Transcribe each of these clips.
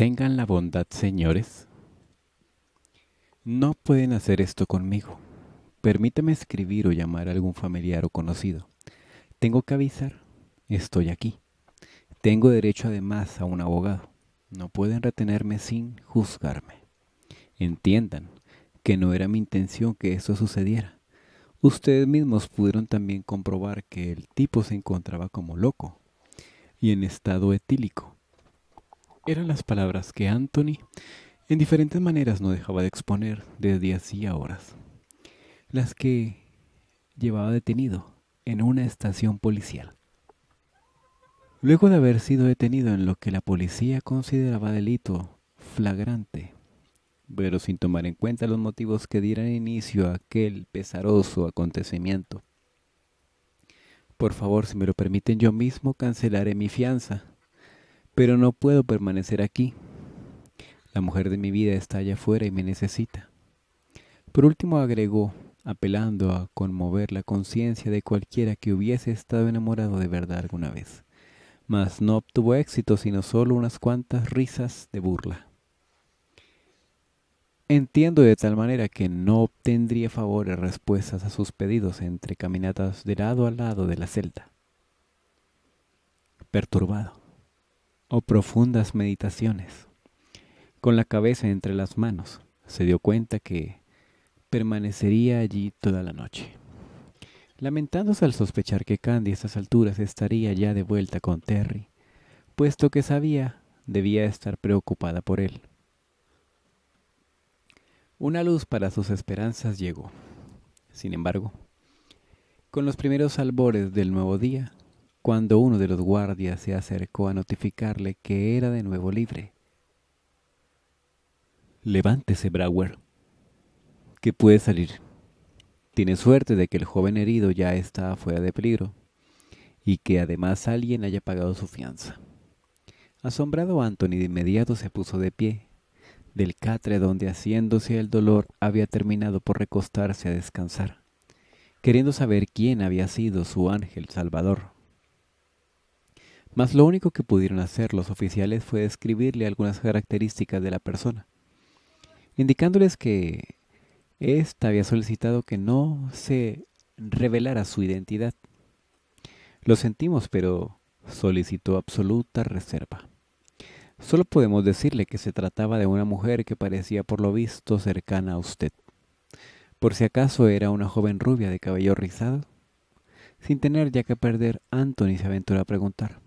Tengan la bondad, señores. No pueden hacer esto conmigo. Permítame escribir o llamar a algún familiar o conocido. Tengo que avisar. Estoy aquí. Tengo derecho además a un abogado. No pueden retenerme sin juzgarme. Entiendan que no era mi intención que esto sucediera. Ustedes mismos pudieron también comprobar que el tipo se encontraba como loco y en estado etílico eran las palabras que Anthony en diferentes maneras no dejaba de exponer desde hacía horas, las que llevaba detenido en una estación policial. Luego de haber sido detenido en lo que la policía consideraba delito flagrante, pero sin tomar en cuenta los motivos que dieran inicio a aquel pesaroso acontecimiento. Por favor, si me lo permiten, yo mismo cancelaré mi fianza pero no puedo permanecer aquí. La mujer de mi vida está allá afuera y me necesita. Por último agregó, apelando a conmover la conciencia de cualquiera que hubiese estado enamorado de verdad alguna vez. Mas no obtuvo éxito sino solo unas cuantas risas de burla. Entiendo de tal manera que no obtendría favores respuestas a sus pedidos entre caminatas de lado a lado de la celda. Perturbado o profundas meditaciones. Con la cabeza entre las manos, se dio cuenta que permanecería allí toda la noche. Lamentándose al sospechar que Candy a estas alturas estaría ya de vuelta con Terry, puesto que sabía debía estar preocupada por él. Una luz para sus esperanzas llegó. Sin embargo, con los primeros albores del nuevo día, cuando uno de los guardias se acercó a notificarle que era de nuevo libre. Levántese, Brower, que puede salir. Tiene suerte de que el joven herido ya está fuera de peligro y que además alguien haya pagado su fianza. Asombrado Anthony de inmediato se puso de pie, del catre donde haciéndose el dolor había terminado por recostarse a descansar, queriendo saber quién había sido su ángel salvador mas lo único que pudieron hacer los oficiales fue describirle algunas características de la persona, indicándoles que ésta había solicitado que no se revelara su identidad. Lo sentimos, pero solicitó absoluta reserva. Solo podemos decirle que se trataba de una mujer que parecía por lo visto cercana a usted. Por si acaso era una joven rubia de cabello rizado. Sin tener ya que perder, Anthony se aventuró a preguntar.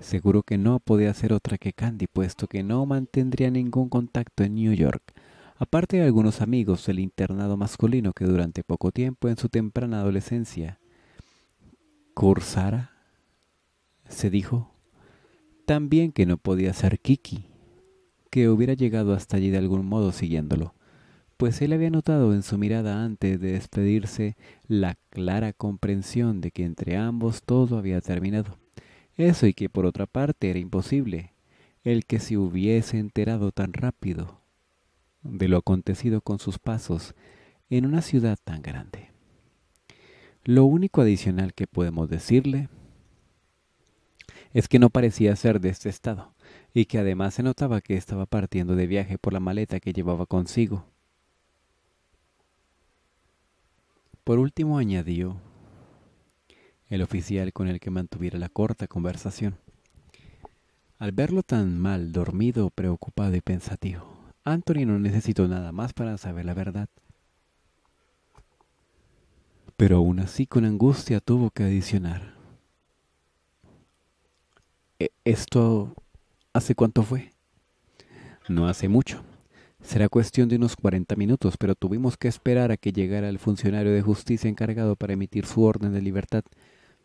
Seguro que no podía ser otra que Candy, puesto que no mantendría ningún contacto en New York, aparte de algunos amigos del internado masculino que durante poco tiempo en su temprana adolescencia cursara, se dijo, también que no podía ser Kiki, que hubiera llegado hasta allí de algún modo siguiéndolo, pues él había notado en su mirada antes de despedirse la clara comprensión de que entre ambos todo había terminado eso y que por otra parte era imposible el que se hubiese enterado tan rápido de lo acontecido con sus pasos en una ciudad tan grande. Lo único adicional que podemos decirle es que no parecía ser de este estado y que además se notaba que estaba partiendo de viaje por la maleta que llevaba consigo. Por último añadió el oficial con el que mantuviera la corta conversación. Al verlo tan mal, dormido, preocupado y pensativo, Anthony no necesitó nada más para saber la verdad. Pero aún así con angustia tuvo que adicionar. E-, ¿Esto hace cuánto fue? No hace mucho. Será cuestión de unos cuarenta minutos, pero tuvimos que esperar a que llegara el funcionario de justicia encargado para emitir su orden de libertad.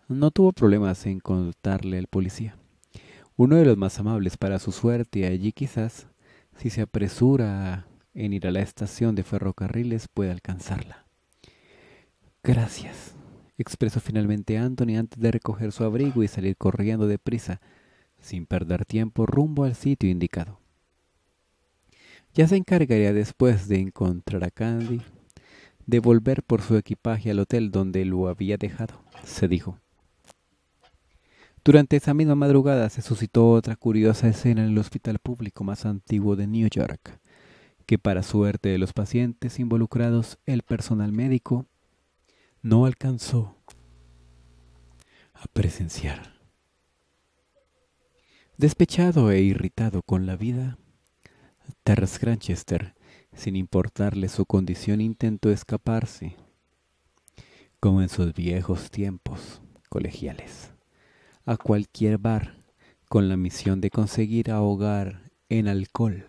No tuvo problemas en contarle al policía. Uno de los más amables para su suerte allí quizás, si se apresura en ir a la estación de ferrocarriles, puede alcanzarla. Gracias, expresó finalmente Anthony antes de recoger su abrigo y salir corriendo deprisa, sin perder tiempo rumbo al sitio indicado. Ya se encargaría después de encontrar a Candy de volver por su equipaje al hotel donde lo había dejado, se dijo. Durante esa misma madrugada se suscitó otra curiosa escena en el hospital público más antiguo de New York, que para suerte de los pacientes involucrados, el personal médico no alcanzó a presenciar. Despechado e irritado con la vida, Terrence Granchester, sin importarle su condición, intentó escaparse, como en sus viejos tiempos colegiales a cualquier bar con la misión de conseguir ahogar en alcohol.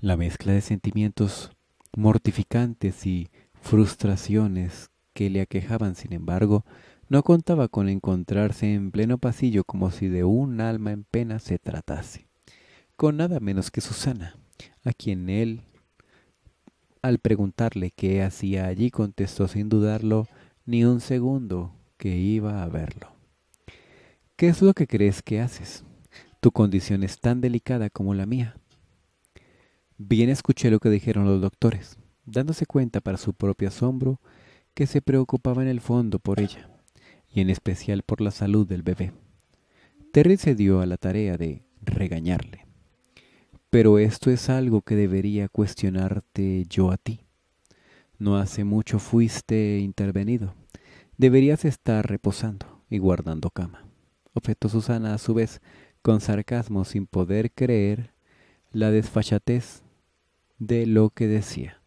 La mezcla de sentimientos mortificantes y frustraciones que le aquejaban, sin embargo, no contaba con encontrarse en pleno pasillo como si de un alma en pena se tratase, con nada menos que Susana, a quien él, al preguntarle qué hacía allí, contestó sin dudarlo, ni un segundo que iba a verlo. ¿Qué es lo que crees que haces? Tu condición es tan delicada como la mía. Bien escuché lo que dijeron los doctores, dándose cuenta para su propio asombro que se preocupaba en el fondo por ella, y en especial por la salud del bebé. Terry se dio a la tarea de regañarle. Pero esto es algo que debería cuestionarte yo a ti. No hace mucho fuiste intervenido. Deberías estar reposando y guardando cama. Objetó Susana a su vez, con sarcasmo, sin poder creer la desfachatez de lo que decía.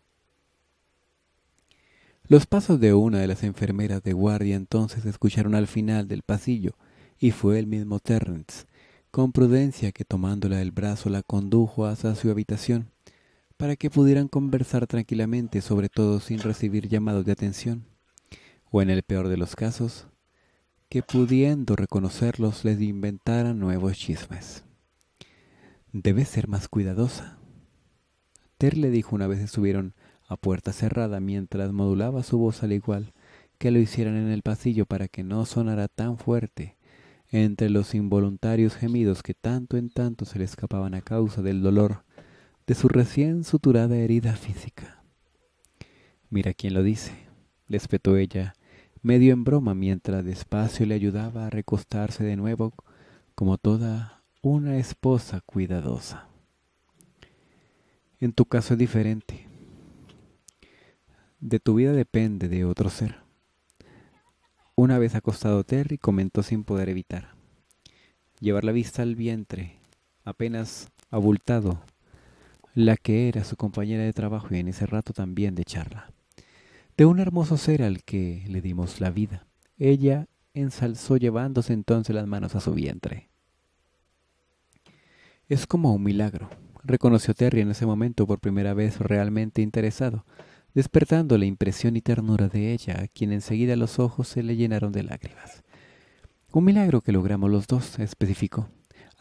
Los pasos de una de las enfermeras de guardia entonces se escucharon al final del pasillo, y fue el mismo Terrence, con prudencia que tomándola del brazo la condujo hasta su habitación para que pudieran conversar tranquilamente, sobre todo sin recibir llamados de atención, o en el peor de los casos, que pudiendo reconocerlos les inventaran nuevos chismes. Debes ser más cuidadosa. Ter le dijo una vez que subieron a puerta cerrada mientras modulaba su voz al igual que lo hicieran en el pasillo para que no sonara tan fuerte entre los involuntarios gemidos que tanto en tanto se le escapaban a causa del dolor de su recién suturada herida física. Mira quién lo dice, le espetó ella, medio en broma mientras despacio le ayudaba a recostarse de nuevo como toda una esposa cuidadosa. En tu caso es diferente. De tu vida depende de otro ser. Una vez acostado Terry comentó sin poder evitar. Llevar la vista al vientre, apenas abultado la que era su compañera de trabajo y en ese rato también de charla. De un hermoso ser al que le dimos la vida. Ella ensalzó llevándose entonces las manos a su vientre. Es como un milagro, reconoció Terry en ese momento por primera vez realmente interesado, despertando la impresión y ternura de ella, a quien enseguida los ojos se le llenaron de lágrimas. Un milagro que logramos los dos, especificó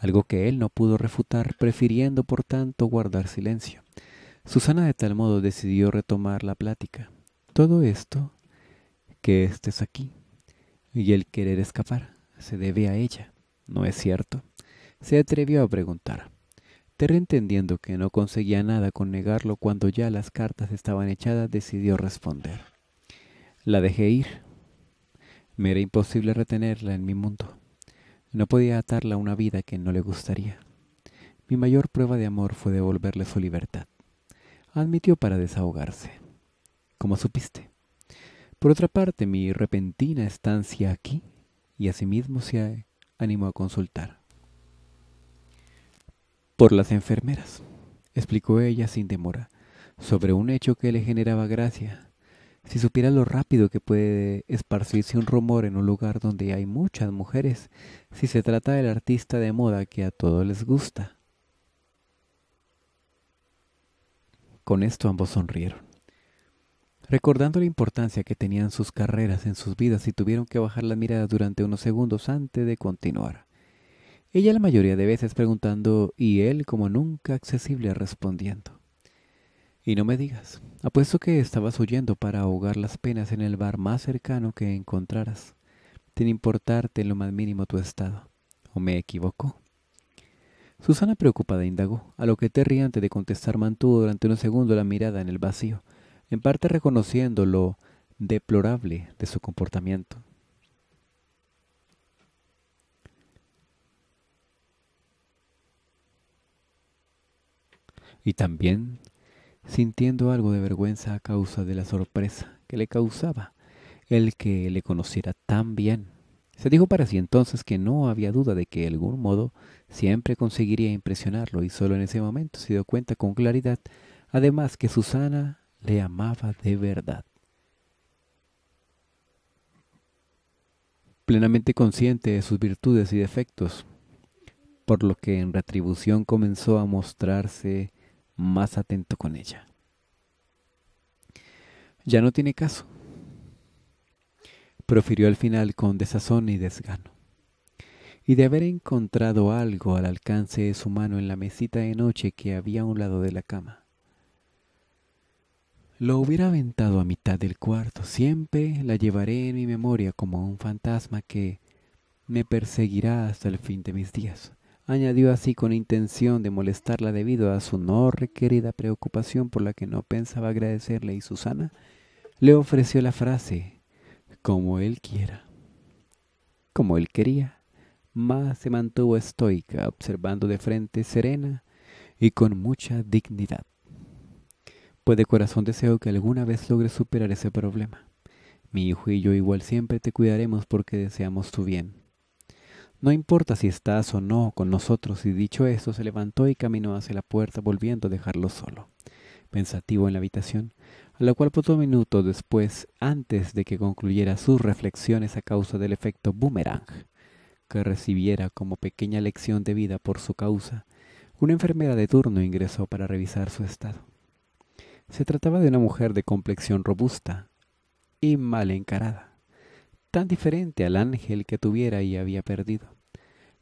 algo que él no pudo refutar, prefiriendo por tanto guardar silencio. Susana de tal modo decidió retomar la plática. Todo esto, que estés aquí, y el querer escapar, se debe a ella, ¿no es cierto? Se atrevió a preguntar. Terry, entendiendo que no conseguía nada con negarlo cuando ya las cartas estaban echadas, decidió responder. La dejé ir. Me era imposible retenerla en mi mundo. No podía atarla a una vida que no le gustaría. Mi mayor prueba de amor fue devolverle su libertad. Admitió para desahogarse. Como supiste. Por otra parte, mi repentina estancia aquí, y asimismo se animó a consultar. Por las enfermeras, explicó ella sin demora, sobre un hecho que le generaba gracia, si supiera lo rápido que puede esparcirse un rumor en un lugar donde hay muchas mujeres, si se trata del artista de moda que a todos les gusta. Con esto ambos sonrieron. Recordando la importancia que tenían sus carreras en sus vidas y tuvieron que bajar la mirada durante unos segundos antes de continuar. Ella la mayoría de veces preguntando y él como nunca accesible respondiendo. Y no me digas, apuesto que estabas huyendo para ahogar las penas en el bar más cercano que encontraras, sin importarte en lo más mínimo tu estado. ¿O me equivoco? Susana preocupada indagó, a lo que Terry antes de contestar mantuvo durante un segundo la mirada en el vacío, en parte reconociendo lo deplorable de su comportamiento. Y también sintiendo algo de vergüenza a causa de la sorpresa que le causaba el que le conociera tan bien. Se dijo para sí entonces que no había duda de que de algún modo siempre conseguiría impresionarlo y solo en ese momento se dio cuenta con claridad, además que Susana le amaba de verdad. Plenamente consciente de sus virtudes y defectos, por lo que en retribución comenzó a mostrarse más atento con ella. Ya no tiene caso, profirió al final con desazón y desgano. Y de haber encontrado algo al alcance de su mano en la mesita de noche que había a un lado de la cama. Lo hubiera aventado a mitad del cuarto. Siempre la llevaré en mi memoria como un fantasma que me perseguirá hasta el fin de mis días añadió así con intención de molestarla debido a su no requerida preocupación por la que no pensaba agradecerle y Susana le ofreció la frase como él quiera, como él quería. Más se mantuvo estoica, observando de frente serena y con mucha dignidad. Pues de corazón deseo que alguna vez logres superar ese problema. Mi hijo y yo igual siempre te cuidaremos porque deseamos tu bien. No importa si estás o no con nosotros, y dicho esto, se levantó y caminó hacia la puerta, volviendo a dejarlo solo, pensativo en la habitación, a la cual poco minuto después, antes de que concluyera sus reflexiones a causa del efecto boomerang, que recibiera como pequeña lección de vida por su causa, una enfermera de turno ingresó para revisar su estado. Se trataba de una mujer de complexión robusta y mal encarada tan diferente al ángel que tuviera y había perdido,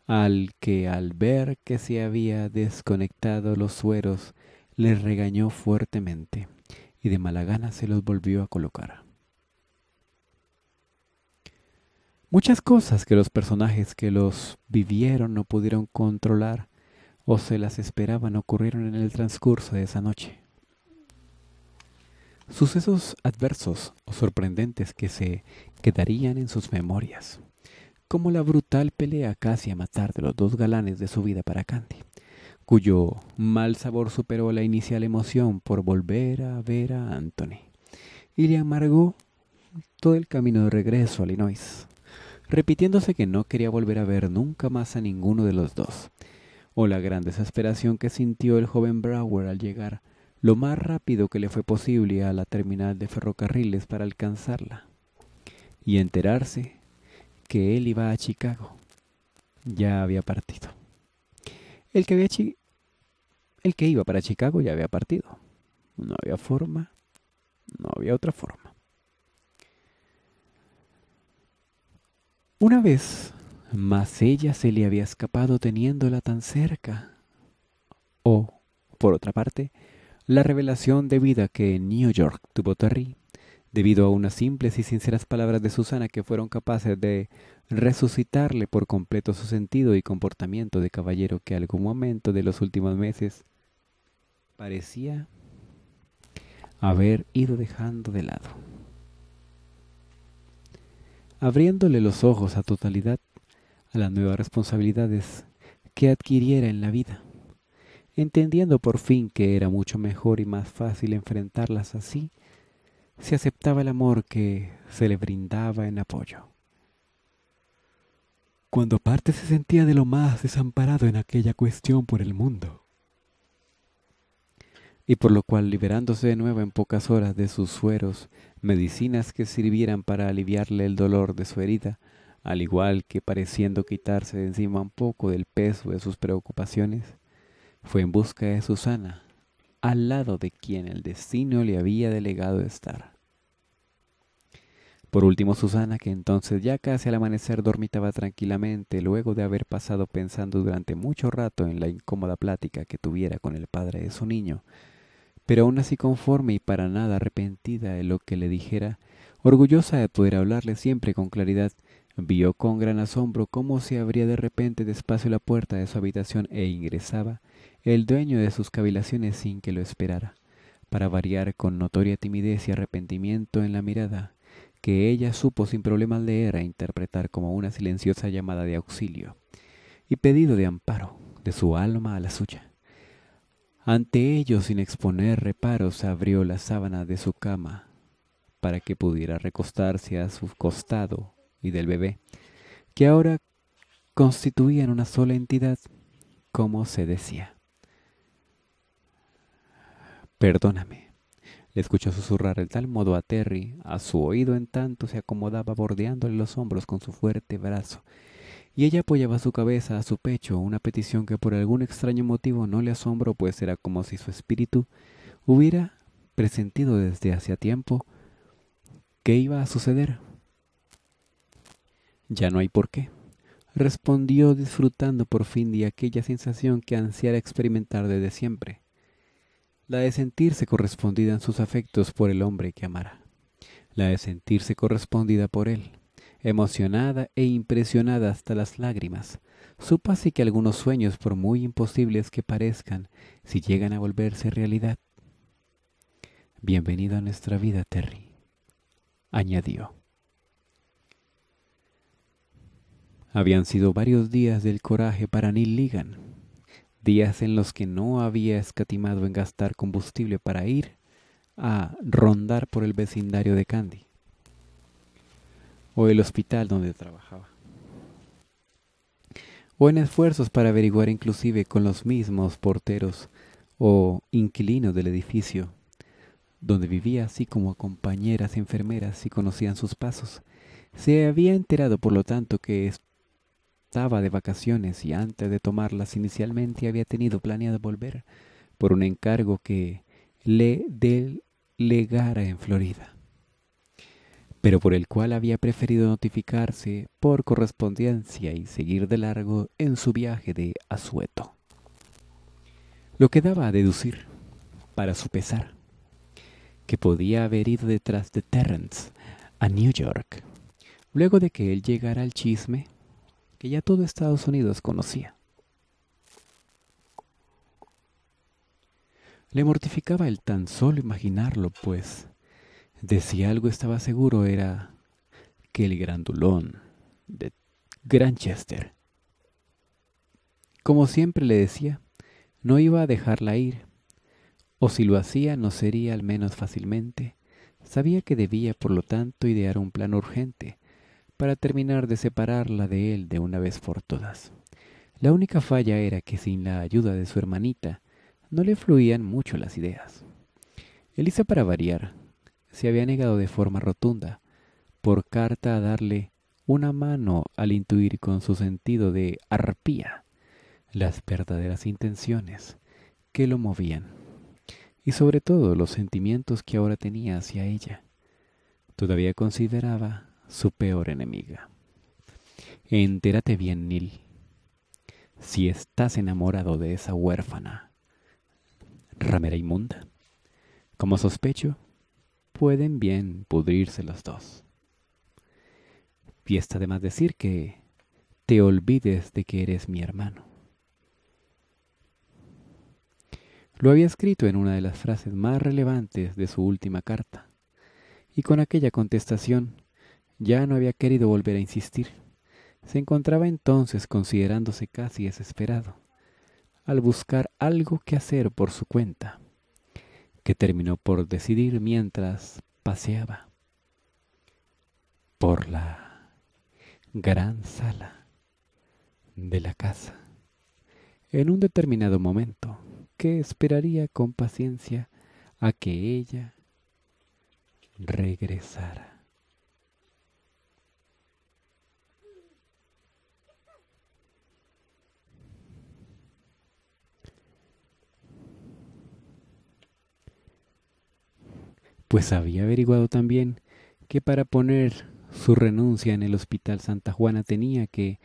al que al ver que se había desconectado los sueros le regañó fuertemente y de mala gana se los volvió a colocar. Muchas cosas que los personajes que los vivieron no pudieron controlar o se las esperaban ocurrieron en el transcurso de esa noche sucesos adversos o sorprendentes que se quedarían en sus memorias, como la brutal pelea casi a matar de los dos galanes de su vida para Candy, cuyo mal sabor superó la inicial emoción por volver a ver a Anthony y le amargó todo el camino de regreso a Illinois, repitiéndose que no quería volver a ver nunca más a ninguno de los dos, o la gran desesperación que sintió el joven Brower al llegar lo más rápido que le fue posible a la terminal de ferrocarriles para alcanzarla y enterarse que él iba a Chicago. Ya había partido. El que, el que iba para Chicago ya había partido. No había forma, no había otra forma. Una vez, más ella se le había escapado teniéndola tan cerca. O, por otra parte, la revelación de vida que en New York tuvo Terry, debido a unas simples y sinceras palabras de Susana que fueron capaces de resucitarle por completo su sentido y comportamiento de caballero que algún momento de los últimos meses parecía haber ido dejando de lado. Abriéndole los ojos a totalidad a las nuevas responsabilidades que adquiriera en la vida entendiendo por fin que era mucho mejor y más fácil enfrentarlas así, se aceptaba el amor que se le brindaba en apoyo. Cuando parte se sentía de lo más desamparado en aquella cuestión por el mundo, y por lo cual liberándose de nuevo en pocas horas de sus sueros, medicinas que sirvieran para aliviarle el dolor de su herida, al igual que pareciendo quitarse de encima un poco del peso de sus preocupaciones, fue en busca de Susana, al lado de quien el destino le había delegado estar. Por último, Susana, que entonces ya casi al amanecer dormitaba tranquilamente, luego de haber pasado pensando durante mucho rato en la incómoda plática que tuviera con el padre de su niño, pero aún así conforme y para nada arrepentida de lo que le dijera, orgullosa de poder hablarle siempre con claridad Vio con gran asombro cómo se abría de repente despacio la puerta de su habitación e ingresaba el dueño de sus cavilaciones sin que lo esperara, para variar con notoria timidez y arrepentimiento en la mirada, que ella supo sin problemas leer e interpretar como una silenciosa llamada de auxilio y pedido de amparo de su alma a la suya. Ante ello, sin exponer reparos, abrió la sábana de su cama para que pudiera recostarse a su costado y del bebé, que ahora constituían una sola entidad, como se decía. Perdóname, le escuchó susurrar de tal modo a Terry a su oído en tanto se acomodaba bordeándole los hombros con su fuerte brazo, y ella apoyaba su cabeza a su pecho, una petición que por algún extraño motivo no le asombró, pues era como si su espíritu hubiera presentido desde hacía tiempo que iba a suceder ya no hay por qué. Respondió disfrutando por fin de aquella sensación que ansiara experimentar desde siempre, la de sentirse correspondida en sus afectos por el hombre que amara, la de sentirse correspondida por él, emocionada e impresionada hasta las lágrimas, supo así que algunos sueños, por muy imposibles que parezcan, si llegan a volverse realidad. Bienvenido a nuestra vida, Terry, añadió. Habían sido varios días del coraje para Neil Ligan, días en los que no había escatimado en gastar combustible para ir a rondar por el vecindario de Candy o el hospital donde trabajaba o en esfuerzos para averiguar inclusive con los mismos porteros o inquilinos del edificio, donde vivía así como compañeras enfermeras y conocían sus pasos. Se había enterado, por lo tanto, que estaba de vacaciones y antes de tomarlas inicialmente había tenido planeado volver por un encargo que le delegara en Florida, pero por el cual había preferido notificarse por correspondencia y seguir de largo en su viaje de asueto. Lo que daba a deducir, para su pesar, que podía haber ido detrás de Terrence a New York, luego de que él llegara al chisme que ya todo Estados Unidos conocía. Le mortificaba el tan solo imaginarlo, pues de si algo estaba seguro era que el grandulón de Granchester, como siempre le decía, no iba a dejarla ir, o si lo hacía no sería al menos fácilmente. Sabía que debía, por lo tanto, idear un plan urgente para terminar de separarla de él de una vez por todas. La única falla era que sin la ayuda de su hermanita no le fluían mucho las ideas. Elisa, para variar, se había negado de forma rotunda, por carta, a darle una mano al intuir con su sentido de arpía las verdaderas intenciones que lo movían y sobre todo los sentimientos que ahora tenía hacia ella. Todavía consideraba su peor enemiga. Entérate bien, Nil. Si estás enamorado de esa huérfana, ramera inmunda, como sospecho, pueden bien pudrirse los dos. Y está de más decir que te olvides de que eres mi hermano. Lo había escrito en una de las frases más relevantes de su última carta, y con aquella contestación ya no había querido volver a insistir. Se encontraba entonces considerándose casi desesperado, al buscar algo que hacer por su cuenta, que terminó por decidir mientras paseaba por la gran sala de la casa. En un determinado momento, que esperaría con paciencia a que ella regresara. pues había averiguado también que para poner su renuncia en el Hospital Santa Juana tenía que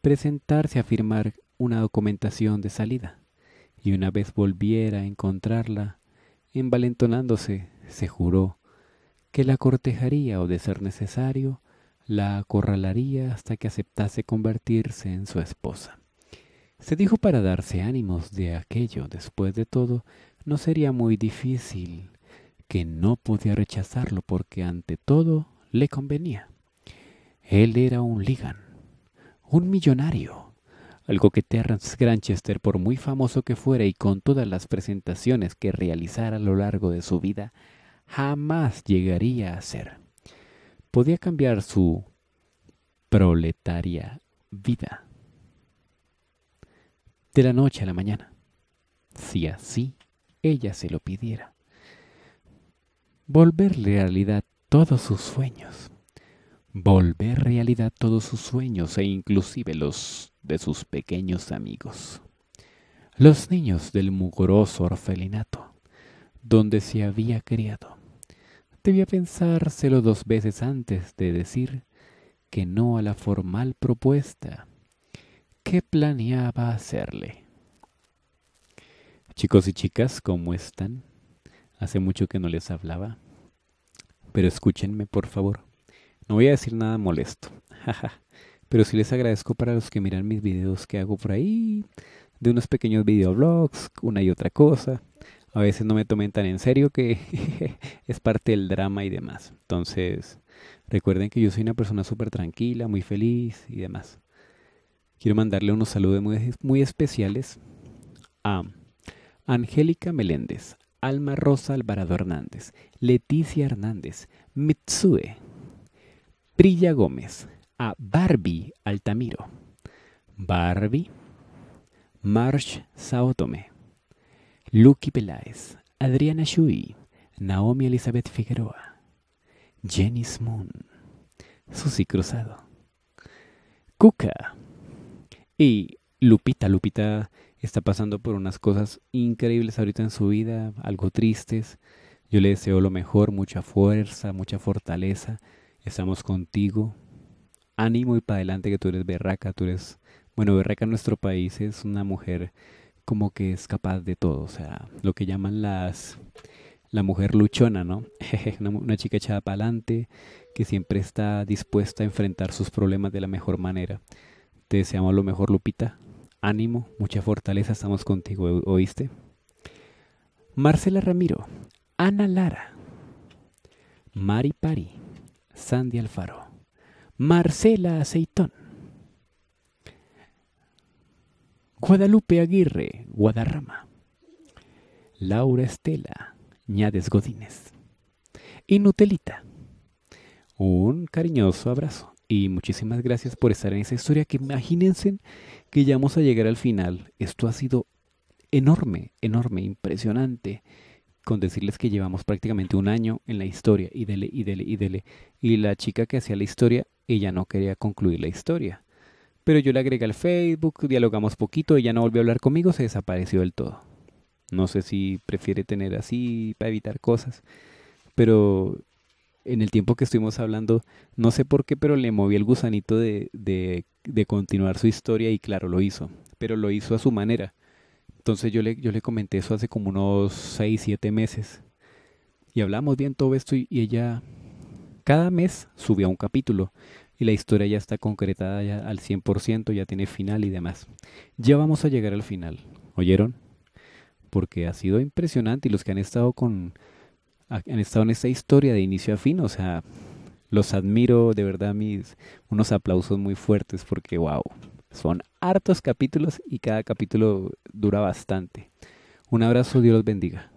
presentarse a firmar una documentación de salida, y una vez volviera a encontrarla, envalentonándose, se juró que la cortejaría o, de ser necesario, la acorralaría hasta que aceptase convertirse en su esposa. Se dijo para darse ánimos de aquello, después de todo, no sería muy difícil que no podía rechazarlo porque ante todo le convenía. Él era un Ligan, un millonario, algo que Terrance Granchester, por muy famoso que fuera y con todas las presentaciones que realizara a lo largo de su vida, jamás llegaría a ser. Podía cambiar su proletaria vida de la noche a la mañana, si así ella se lo pidiera volver realidad todos sus sueños, volver realidad todos sus sueños e inclusive los de sus pequeños amigos. Los niños del mugroso orfelinato, donde se había criado, debía pensárselo dos veces antes de decir que no a la formal propuesta que planeaba hacerle. Chicos y chicas, ¿cómo están? Hace mucho que no les hablaba. Pero escúchenme, por favor. No voy a decir nada molesto. Pero sí les agradezco para los que miran mis videos que hago por ahí, de unos pequeños videoblogs, una y otra cosa. A veces no me tomen tan en serio que es parte del drama y demás. Entonces, recuerden que yo soy una persona súper tranquila, muy feliz y demás. Quiero mandarle unos saludos muy, muy especiales a Angélica Meléndez, Alma Rosa Alvarado Hernández, Leticia Hernández, Mitsue, Prilla Gómez, a Barbie Altamiro, Barbie, Marsh Saotome, Lucky Peláez, Adriana Shui, Naomi Elizabeth Figueroa, Jenny Moon, Susi Cruzado, Cuca y Lupita, Lupita está pasando por unas cosas increíbles ahorita en su vida, algo tristes. Yo le deseo lo mejor, mucha fuerza, mucha fortaleza. Estamos contigo. Ánimo y para adelante que tú eres berraca, tú eres... Bueno, berraca en nuestro país es una mujer como que es capaz de todo, o sea, lo que llaman las... La mujer luchona, ¿no? una, una chica echada para adelante, que siempre está dispuesta a enfrentar sus problemas de la mejor manera. Te deseamos lo mejor, Lupita ánimo, mucha fortaleza, estamos contigo, ¿oíste? Marcela Ramiro, Ana Lara, Mari Pari, Sandy Alfaro, Marcela Aceitón, Guadalupe Aguirre, Guadarrama, Laura Estela, Ñades Godínez, Inutelita. Un cariñoso abrazo. Y muchísimas gracias por estar en esa historia que imagínense que ya vamos a llegar al final. Esto ha sido enorme, enorme, impresionante. Con decirles que llevamos prácticamente un año en la historia y dele, y y dele. Y la chica que hacía la historia, ella no quería concluir la historia. Pero yo le agregué al Facebook, dialogamos poquito, ella no volvió a hablar conmigo, se desapareció del todo. No sé si prefiere tener así para evitar cosas. Pero en el tiempo que estuvimos hablando, no sé por qué, pero le moví el gusanito de, de, de continuar su historia y claro, lo hizo, pero lo hizo a su manera. Entonces yo le, yo le comenté eso hace como unos 6, 7 meses y hablamos bien todo esto y, ella cada mes subía un capítulo y la historia ya está concretada ya al 100%, ya tiene final y demás. Ya vamos a llegar al final, ¿oyeron? Porque ha sido impresionante y los que han estado con, han estado en esta historia de inicio a fin, o sea, los admiro, de verdad, mis unos aplausos muy fuertes porque, wow, son hartos capítulos y cada capítulo dura bastante. Un abrazo, Dios los bendiga.